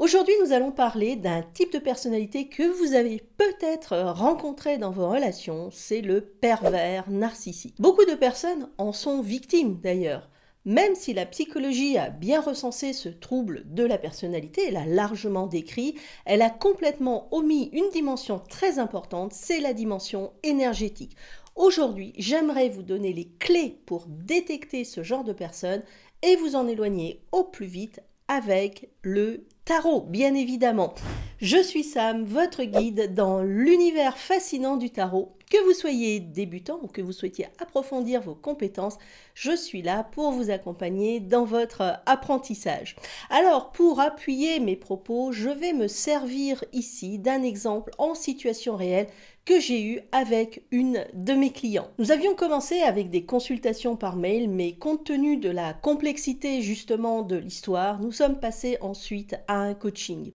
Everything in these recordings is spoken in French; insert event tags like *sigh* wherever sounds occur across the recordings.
Aujourd'hui, nous allons parler d'un type de personnalité que vous avez peut-être rencontré dans vos relations, c'est le pervers narcissique. Beaucoup de personnes en sont victimes d'ailleurs. Même si la psychologie a bien recensé ce trouble de la personnalité, elle a largement décrit, elle a complètement omis une dimension très importante, c'est la dimension énergétique. Aujourd'hui, j'aimerais vous donner les clés pour détecter ce genre de personne et vous en éloigner au plus vite avec le tarot, bien évidemment. Je suis Sam, votre guide dans l'univers fascinant du tarot. Que vous soyez débutant ou que vous souhaitiez approfondir vos compétences, je suis là pour vous accompagner dans votre apprentissage. Alors, pour appuyer mes propos, je vais me servir ici d'un exemple en situation réelle que j'ai eu avec une de mes clients. Nous avions commencé avec des consultations par mail, mais compte tenu de la complexité justement de l'histoire, nous sommes passés ensuite à un coaching.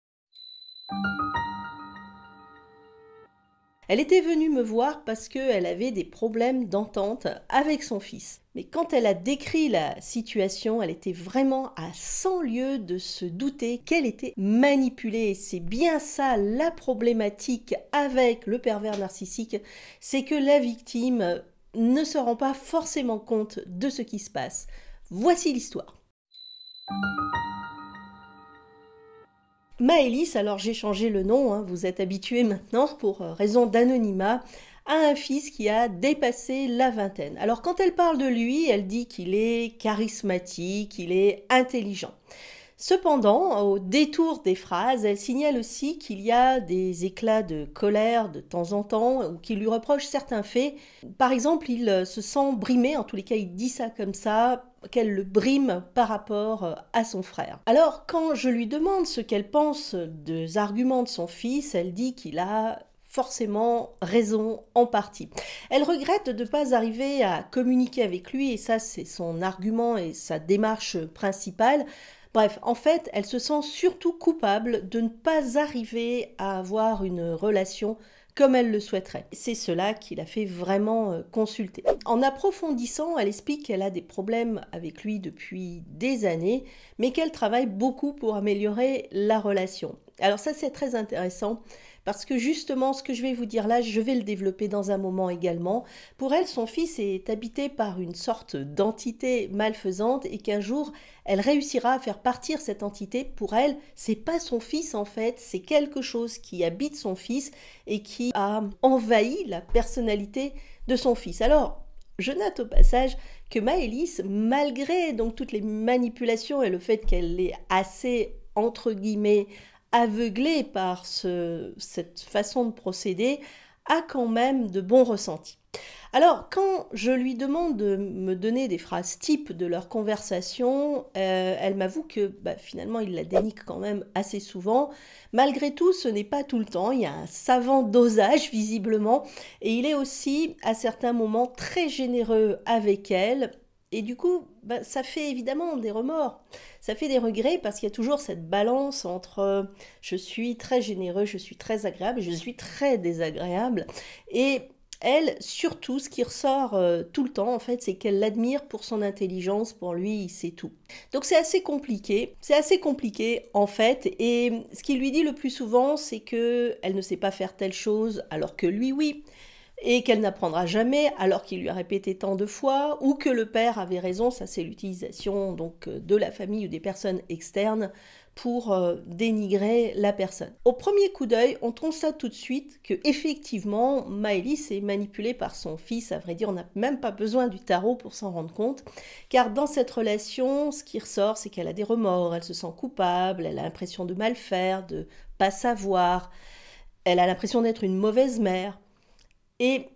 Elle était venue me voir parce qu'elle avait des problèmes d'entente avec son fils. Mais quand elle a décrit la situation, elle était vraiment à 100 lieues de se douter qu'elle était manipulée. C'est bien ça la problématique avec le pervers narcissique, c'est que la victime ne se rend pas forcément compte de ce qui se passe. Voici l'histoire. Maëlys, alors j'ai changé le nom, hein, vous êtes habitué maintenant pour euh, raison d'anonymat a un fils qui a dépassé la vingtaine. Alors quand elle parle de lui, elle dit qu'il est charismatique, il est intelligent. Cependant, au détour des phrases, elle signale aussi qu'il y a des éclats de colère de temps en temps ou qu'il lui reproche certains faits. Par exemple, il euh, se sent brimé, en tous les cas il dit ça comme ça, qu'elle le brime par rapport euh, à son frère. Alors quand je lui demande ce qu'elle pense des arguments de son fils, elle dit qu'il a forcément raison en partie. Elle regrette de ne pas arriver à communiquer avec lui et ça c'est son argument et sa démarche principale. Bref, en fait, elle se sent surtout coupable de ne pas arriver à avoir une relation comme elle le souhaiterait. C'est cela qui la fait vraiment euh, consulter. En approfondissant, elle explique qu'elle a des problèmes avec lui depuis des années, mais qu'elle travaille beaucoup pour améliorer la relation. Alors ça c'est très intéressant parce que justement, ce que je vais vous dire là, je vais le développer dans un moment également. Pour elle, son fils est habité par une sorte d'entité malfaisante et qu'un jour, elle réussira à faire partir cette entité. Pour elle, c'est pas son fils en fait, c'est quelque chose qui habite son fils et qui a envahi la personnalité de son fils. Alors, je note au passage que Maëlys, malgré donc toutes les manipulations et le fait qu'elle est assez entre guillemets aveuglé par cette façon de procéder, a quand même de bons ressentis. Alors, quand je lui demande de me donner des phrases types de leur conversation, euh, elle m'avoue que bah, finalement, il la dénique quand même assez souvent. Malgré tout, ce n'est pas tout le temps. Il y a un savant dosage, visiblement. Et il est aussi, à certains moments, très généreux avec elle. Et du coup, bah, ça fait évidemment des remords ça fait des regrets parce qu'il y a toujours cette balance entre euh, je suis très généreux, je suis très agréable, je suis très désagréable. Et elle, surtout, ce qui ressort euh, tout le temps, en fait, c'est qu'elle l'admire pour son intelligence, pour lui, c'est tout. Donc c'est assez compliqué, c'est assez compliqué, en fait, et ce qu'il lui dit le plus souvent, c'est que ne sait pas faire telle chose, alors que lui, oui et qu'elle n'apprendra jamais alors qu'il lui a répété tant de fois, ou que le père avait raison, ça c'est l'utilisation donc euh, de la famille ou des personnes externes pour euh, dénigrer la personne. Au premier coup d'œil, on constate tout de suite que effectivement, Maëlys est manipulée par son fils. À vrai dire, on n'a même pas besoin du tarot pour s'en rendre compte, car dans cette relation, ce qui ressort, c'est qu'elle a des remords, elle se sent coupable, elle a l'impression de mal faire, de pas savoir, elle a l'impression d'être une mauvaise mère. Et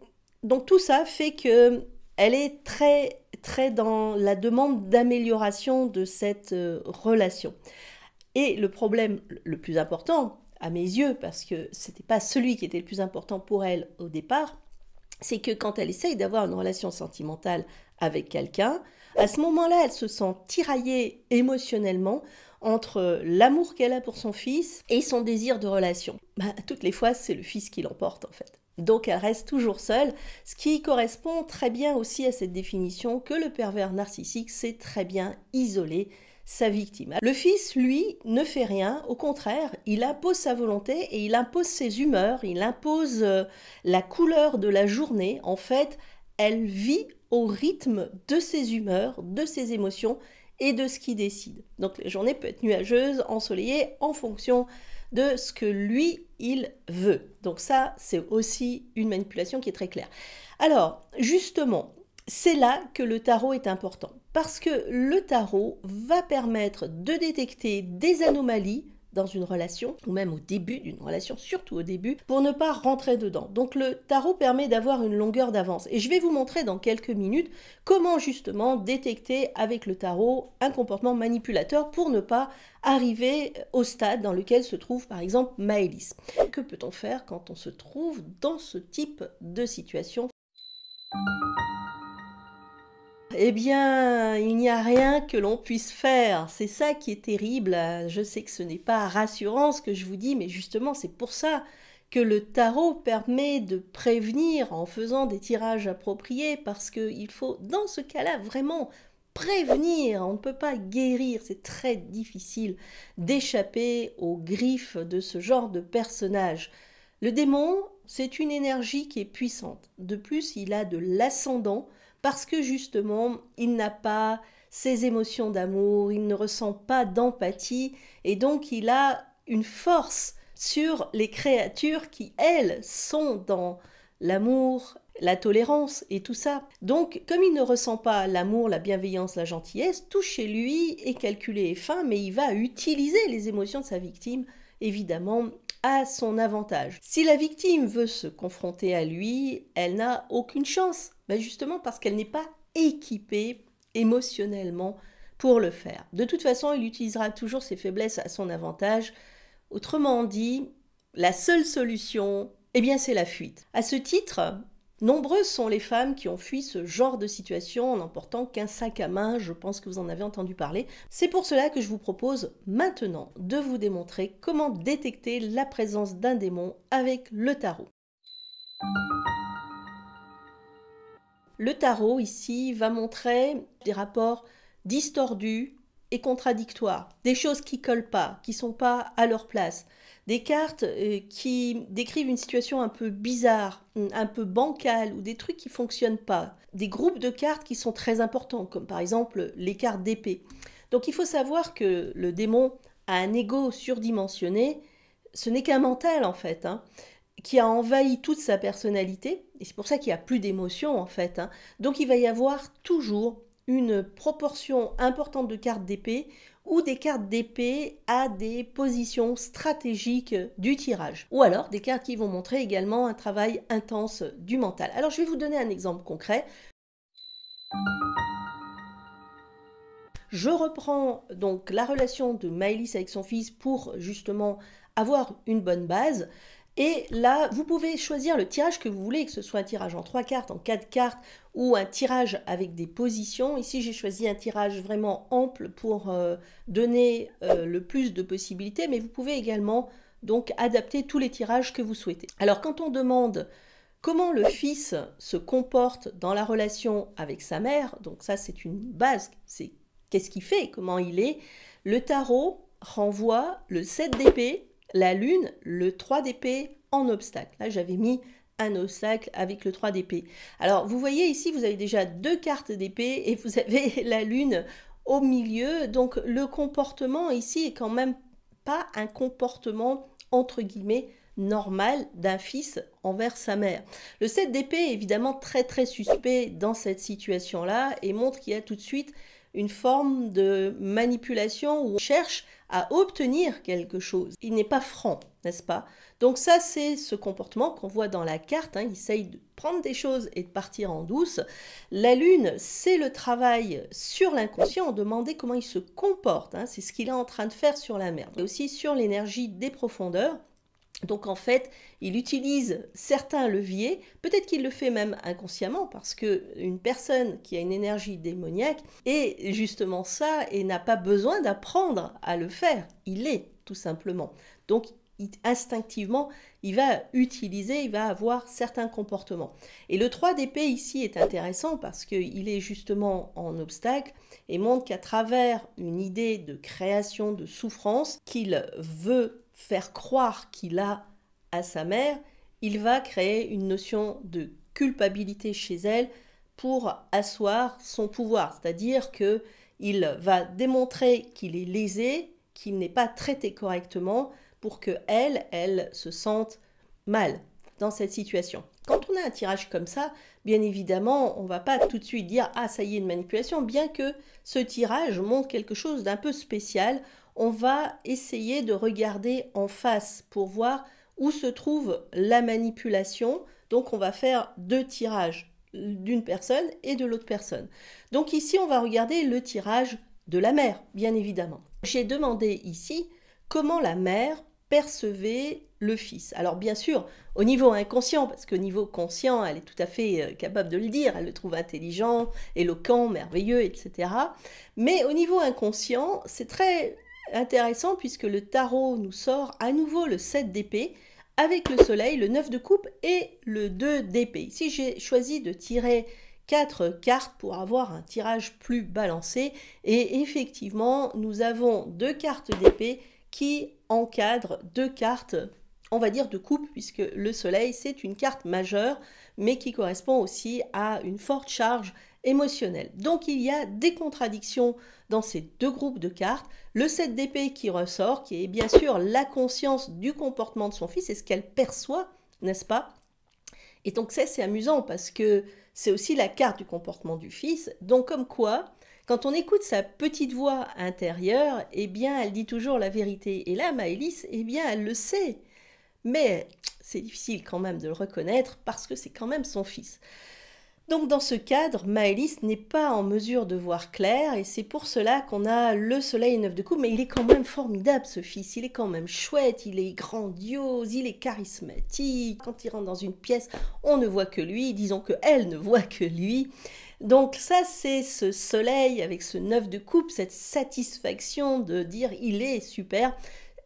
donc tout ça fait qu'elle est très très dans la demande d'amélioration de cette euh, relation. Et le problème le plus important à mes yeux parce que ce n'était pas celui qui était le plus important pour elle au départ, c'est que quand elle essaye d'avoir une relation sentimentale avec quelqu'un, à ce moment-là, elle se sent tiraillée émotionnellement entre l'amour qu'elle a pour son fils et son désir de relation. Bah, toutes les fois, c'est le fils qui l'emporte en fait. Donc elle reste toujours seule, ce qui correspond très bien aussi à cette définition que le pervers narcissique sait très bien isoler sa victime. Le fils, lui, ne fait rien, au contraire, il impose sa volonté et il impose ses humeurs, il impose euh, la couleur de la journée. En fait, elle vit au rythme de ses humeurs, de ses émotions et de ce qui décide. Donc les journées peuvent être nuageuses, ensoleillées, en fonction de ce que lui, il veut. Donc ça, c'est aussi une manipulation qui est très claire. Alors, justement, c'est là que le tarot est important, parce que le tarot va permettre de détecter des anomalies dans une relation, ou même au début d'une relation, surtout au début, pour ne pas rentrer dedans. Donc le tarot permet d'avoir une longueur d'avance. Et je vais vous montrer dans quelques minutes comment justement détecter avec le tarot un comportement manipulateur pour ne pas arriver au stade dans lequel se trouve par exemple Maëlys. Que peut-on faire quand on se trouve dans ce type de situation eh bien, il n'y a rien que l'on puisse faire. C'est ça qui est terrible. Je sais que ce n'est pas rassurant ce que je vous dis, mais justement, c'est pour ça que le tarot permet de prévenir en faisant des tirages appropriés, parce qu'il faut, dans ce cas-là, vraiment prévenir. On ne peut pas guérir. C'est très difficile d'échapper aux griffes de ce genre de personnage. Le démon, c'est une énergie qui est puissante. De plus, il a de l'ascendant parce que justement, il n'a pas ses émotions d'amour, il ne ressent pas d'empathie, et donc il a une force sur les créatures qui, elles, sont dans l'amour, la tolérance et tout ça. Donc, comme il ne ressent pas l'amour, la bienveillance, la gentillesse, tout chez lui est calculé et fin, mais il va utiliser les émotions de sa victime, évidemment, à son avantage. Si la victime veut se confronter à lui, elle n'a aucune chance. Bah, justement parce qu'elle n'est pas équipée émotionnellement pour le faire. De toute façon, il utilisera toujours ses faiblesses à son avantage. Autrement dit, la seule solution, eh bien, c'est la fuite. À ce titre, nombreuses sont les femmes qui ont fui ce genre de situation en n'emportant qu'un sac à main. Je pense que vous en avez entendu parler. C'est pour cela que je vous propose maintenant de vous démontrer comment détecter la présence d'un démon avec le tarot. Le tarot ici va montrer des rapports distordus et contradictoires, des choses qui collent pas, qui sont pas à leur place, des cartes euh, qui décrivent une situation un peu bizarre, un peu bancale ou des trucs qui fonctionnent pas, des groupes de cartes qui sont très importants comme par exemple les cartes d'épée. Donc il faut savoir que le démon a un ego surdimensionné, ce n'est qu'un mental en fait. Hein qui a envahi toute sa personnalité, et c'est pour ça qu'il n'y a plus d'émotion en fait. Hein. Donc il va y avoir toujours une proportion importante de cartes d'épée ou des cartes d'épée à des positions stratégiques du tirage. Ou alors des cartes qui vont montrer également un travail intense du mental. Alors je vais vous donner un exemple concret. Je reprends donc la relation de Maëlys avec son fils pour justement avoir une bonne base. Et là, vous pouvez choisir le tirage que vous voulez, que ce soit un tirage en trois cartes, en quatre cartes ou un tirage avec des positions. Ici, j'ai choisi un tirage vraiment ample pour euh, donner euh, le plus de possibilités, mais vous pouvez également donc adapter tous les tirages que vous souhaitez. Alors, quand on demande comment le fils se comporte dans la relation avec sa mère, donc ça, c'est une base, c'est qu'est-ce qu'il fait, comment il est, le tarot renvoie le 7 d'épée la Lune, le 3 d'épée en obstacle. Là, j'avais mis un obstacle avec le 3 d'épée. Alors, vous voyez ici, vous avez déjà deux cartes d'épée et vous *laughs* avez la Lune au milieu. Donc, le comportement ici est quand même pas un comportement entre guillemets normal d'un fils envers sa mère. Le 7 d'épée est évidemment très très suspect dans cette situation-là et montre qu'il y a tout de suite une forme de manipulation où on cherche à obtenir quelque chose. Il n'est pas franc, n'est-ce pas Donc ça, c'est ce comportement qu'on voit dans la carte. Hein. Il essaye de prendre des choses et de partir en douce. La lune, c'est le travail sur l'inconscient. On demandait comment il se comporte. Hein. C'est ce qu'il est en train de faire sur la mer. Et aussi sur l'énergie des profondeurs. Donc en fait, il utilise certains leviers, peut-être qu'il le fait même inconsciemment parce que une personne qui a une énergie démoniaque est justement ça et n'a pas besoin d'apprendre à le faire, il est tout simplement. Donc instinctivement, il va utiliser, il va avoir certains comportements. Et le 3 d'épée ici est intéressant parce qu'il est justement en obstacle et montre qu'à travers une idée de création, de souffrance qu'il veut faire croire qu'il a à sa mère, il va créer une notion de culpabilité chez elle pour asseoir son pouvoir, c'est-à-dire que il va démontrer qu'il est lésé, qu'il n'est pas traité correctement pour que elle, elle se sente mal dans cette situation. Quand on a un tirage comme ça, bien évidemment, on ne va pas tout de suite dire ah ça y est une manipulation, bien que ce tirage montre quelque chose d'un peu spécial on va essayer de regarder en face pour voir où se trouve la manipulation. Donc on va faire deux tirages d'une personne et de l'autre personne. Donc ici, on va regarder le tirage de la mère, bien évidemment. J'ai demandé ici comment la mère percevait le fils. Alors bien sûr, au niveau inconscient, parce qu'au niveau conscient, elle est tout à fait euh, capable de le dire, elle le trouve intelligent, éloquent, merveilleux, etc. Mais au niveau inconscient, c'est très intéressant puisque le tarot nous sort à nouveau le 7 d'épée avec le soleil, le 9 de coupe et le 2 d'épée. Ici, j'ai choisi de tirer 4 cartes pour avoir un tirage plus balancé. Et effectivement, nous avons deux cartes d'épée qui encadrent deux cartes, on va dire, de coupe, puisque le soleil, c'est une carte majeure, mais qui correspond aussi à une forte charge émotionnel. Donc il y a des contradictions dans ces deux groupes de cartes. Le 7 d'épée qui ressort, qui est bien sûr la conscience du comportement de son fils et ce qu'elle perçoit, n'est-ce pas Et donc ça c'est amusant parce que c'est aussi la carte du comportement du fils. Donc comme quoi, quand on écoute sa petite voix intérieure, eh bien, elle dit toujours la vérité. Et là, Maëlys, eh bien, elle le sait. Mais c'est difficile quand même de le reconnaître parce que c'est quand même son fils. Donc dans ce cadre, Maëlys n'est pas en mesure de voir clair et c'est pour cela qu'on a le soleil neuf de coupe, mais il est quand même formidable ce fils, il est quand même chouette, il est grandiose, il est charismatique. Quand il rentre dans une pièce, on ne voit que lui, disons que elle ne voit que lui. Donc ça c'est ce soleil avec ce neuf de coupe, cette satisfaction de dire il est super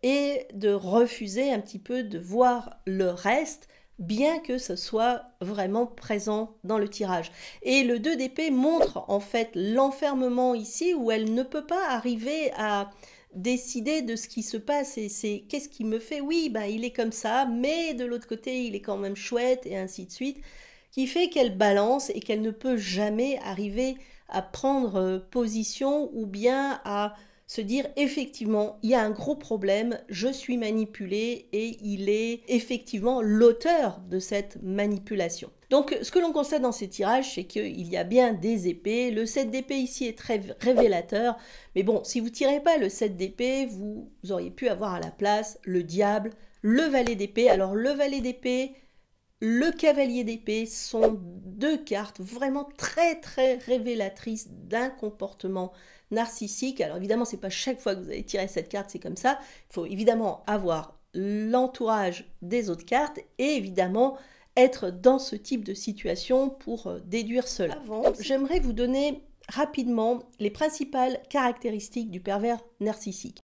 et de refuser un petit peu de voir le reste bien que ce soit vraiment présent dans le tirage. Et le 2 d'épée montre en fait l'enfermement ici où elle ne peut pas arriver à décider de ce qui se passe et c'est qu'est-ce qui me fait oui bah il est comme ça mais de l'autre côté il est quand même chouette et ainsi de suite qui fait qu'elle balance et qu'elle ne peut jamais arriver à prendre euh, position ou bien à se dire effectivement, il y a un gros problème, je suis manipulé et il est effectivement l'auteur de cette manipulation. Donc ce que l'on constate dans ces tirages, c'est qu'il y a bien des épées. Le 7 d'épée ici est très révélateur, mais bon, si vous tirez pas le 7 d'épée, vous auriez pu avoir à la place le diable, le valet d'épée. Alors le valet d'épée, le cavalier d'épée sont deux cartes vraiment très très révélatrices d'un comportement narcissique. Alors évidemment, n'est pas chaque fois que vous allez tirer cette carte, c'est comme ça. Il faut évidemment avoir l'entourage des autres cartes et évidemment être dans ce type de situation pour euh, déduire cela. Avant, j'aimerais vous donner rapidement les principales caractéristiques du pervers narcissique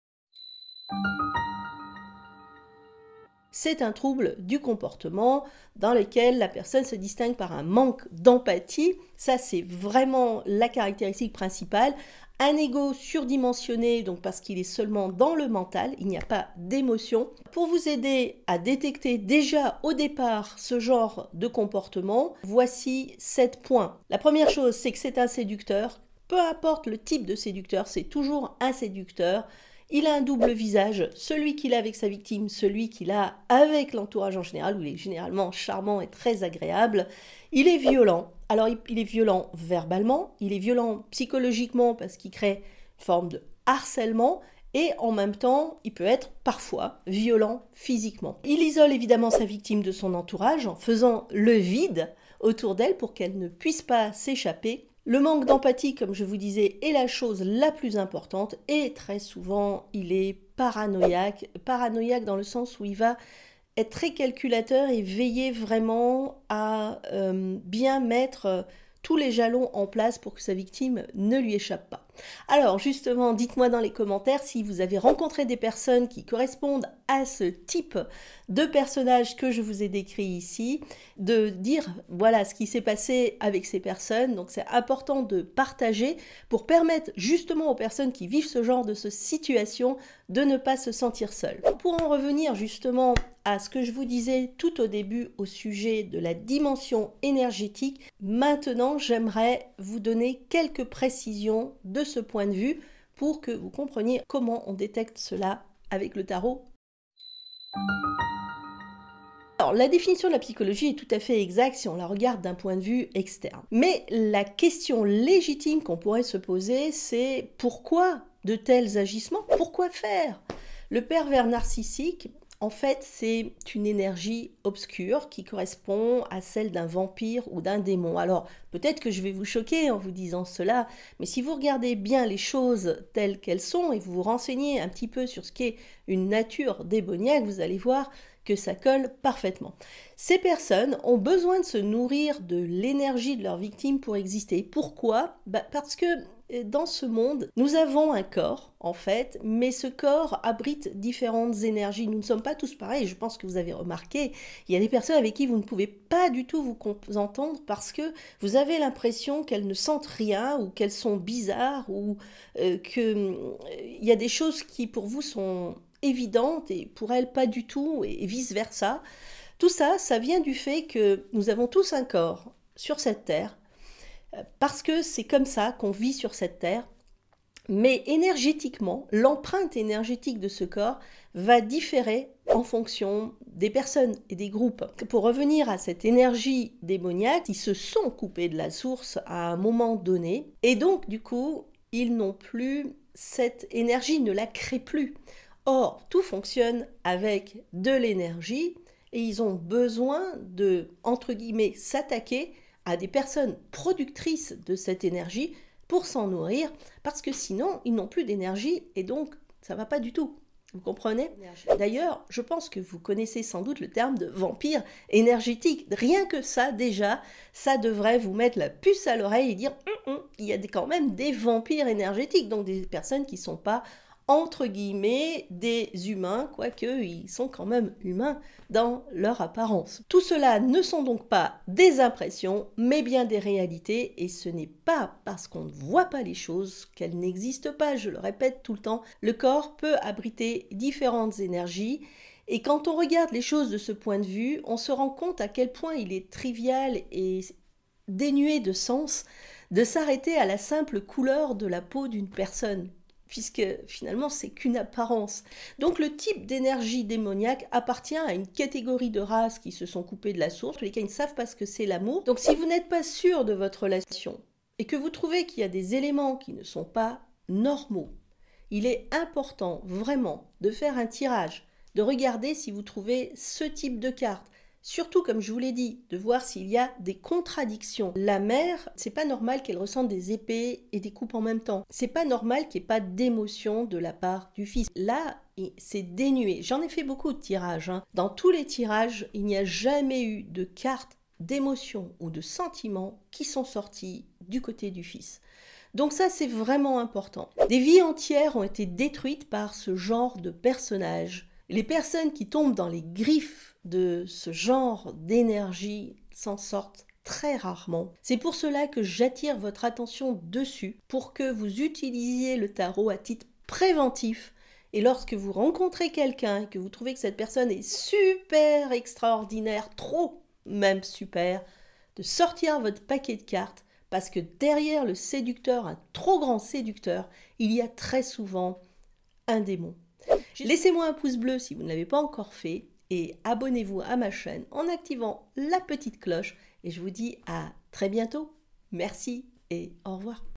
c'est un trouble du comportement dans lequel la personne se distingue par un manque d'empathie. Ça, c'est vraiment la caractéristique principale. Un ego surdimensionné, donc parce qu'il est seulement dans le mental, il n'y a pas d'émotion. Pour vous aider à détecter déjà au départ ce genre de comportement, voici sept points. La première chose, c'est que c'est un séducteur. Peu importe le type de séducteur, c'est toujours un séducteur. Il a un double visage, celui qu'il a avec sa victime, celui qu'il a avec l'entourage en général, où il est généralement charmant et très agréable. Il est violent. Alors il est violent verbalement, il est violent psychologiquement parce qu'il crée une forme de harcèlement, et en même temps, il peut être parfois violent physiquement. Il isole évidemment sa victime de son entourage en faisant le vide autour d'elle pour qu'elle ne puisse pas s'échapper le manque d'empathie, comme je vous disais, est la chose la plus importante et très souvent il est paranoïaque. Paranoïaque dans le sens où il va être très calculateur et veiller vraiment à euh, bien mettre euh, tous les jalons en place pour que sa victime ne lui échappe pas. Alors justement, dites-moi dans les commentaires si vous avez rencontré des personnes qui correspondent à ce type de personnage que je vous ai décrit ici, de dire voilà ce qui s'est passé avec ces personnes. Donc c'est important de partager pour permettre justement aux personnes qui vivent ce genre de situation de ne pas se sentir seules. Pour en revenir justement à ce que je vous disais tout au début au sujet de la dimension énergétique, maintenant j'aimerais vous donner quelques précisions de ce point de vue pour que vous compreniez comment on détecte cela avec le tarot. Alors, la définition de la psychologie est tout à fait exacte si on la regarde d'un point de vue externe. Mais la question légitime qu'on pourrait se poser, c'est pourquoi de tels agissements Pourquoi faire Le pervers narcissique en fait, c'est une énergie obscure qui correspond à celle d'un vampire ou d'un démon. Alors, peut-être que je vais vous choquer en vous disant cela, mais si vous regardez bien les choses telles qu'elles sont et vous vous renseignez un petit peu sur ce qu'est une nature démoniaque, vous allez voir que ça colle parfaitement. Ces personnes ont besoin de se nourrir de l'énergie de leurs victimes pour exister. Pourquoi bah, Parce que dans ce monde, nous avons un corps, en fait, mais ce corps abrite différentes énergies. Nous ne sommes pas tous pareils, je pense que vous avez remarqué. Il y a des personnes avec qui vous ne pouvez pas du tout vous entendre parce que vous avez l'impression qu'elles ne sentent rien ou qu'elles sont bizarres ou euh, que qu'il euh, y a des choses qui pour vous sont évidentes et pour elles pas du tout et vice-versa. Tout ça, ça vient du fait que nous avons tous un corps sur cette terre parce que c'est comme ça qu'on vit sur cette Terre. Mais énergétiquement, l'empreinte énergétique de ce corps va différer en fonction des personnes et des groupes. Pour revenir à cette énergie démoniaque, ils se sont coupés de la source à un moment donné, et donc du coup, ils n'ont plus cette énergie, ne la créent plus. Or, tout fonctionne avec de l'énergie, et ils ont besoin de, entre guillemets, s'attaquer à des personnes productrices de cette énergie pour s'en nourrir, parce que sinon, ils n'ont plus d'énergie et donc ça va pas du tout. Vous comprenez D'ailleurs, je pense que vous connaissez sans doute le terme de vampire énergétique. Rien que ça, déjà, ça devrait vous mettre la puce à l'oreille et dire hum, hum, il y a quand même des vampires énergétiques, donc des personnes qui sont pas entre guillemets, des humains, quoique ils sont quand même humains dans leur apparence. Tout cela ne sont donc pas des impressions, mais bien des réalités, et ce n'est pas parce qu'on ne voit pas les choses qu'elles n'existent pas, je le répète tout le temps, le corps peut abriter différentes énergies, et quand on regarde les choses de ce point de vue, on se rend compte à quel point il est trivial et dénué de sens de s'arrêter à la simple couleur de la peau d'une personne puisque finalement c'est qu'une apparence. Donc le type d'énergie démoniaque appartient à une catégorie de races qui se sont coupées de la source, les cas ils ne savent pas ce que c'est l'amour. Donc si vous n'êtes pas sûr de votre relation et que vous trouvez qu'il y a des éléments qui ne sont pas normaux, il est important vraiment de faire un tirage, de regarder si vous trouvez ce type de carte, Surtout, comme je vous l'ai dit, de voir s'il y a des contradictions. La mère, c'est pas normal qu'elle ressente des épées et des coupes en même temps. C'est pas normal qu'il n'y ait pas d'émotion de la part du fils. Là, c'est dénué. J'en ai fait beaucoup de tirages. Hein. Dans tous les tirages, il n'y a jamais eu de cartes d'émotion ou de sentiments qui sont sortis du côté du fils. Donc ça, c'est vraiment important. Des vies entières ont été détruites par ce genre de personnages. Les personnes qui tombent dans les griffes de ce genre d'énergie s'en sortent très rarement. C'est pour cela que j'attire votre attention dessus pour que vous utilisiez le tarot à titre préventif. Et lorsque vous rencontrez quelqu'un et que vous trouvez que cette personne est super extraordinaire, trop même super, de sortir votre paquet de cartes parce que derrière le séducteur, un trop grand séducteur, il y a très souvent un démon. Laissez-moi un pouce bleu si vous ne l'avez pas encore fait et abonnez-vous à ma chaîne en activant la petite cloche et je vous dis à très bientôt. Merci et au revoir.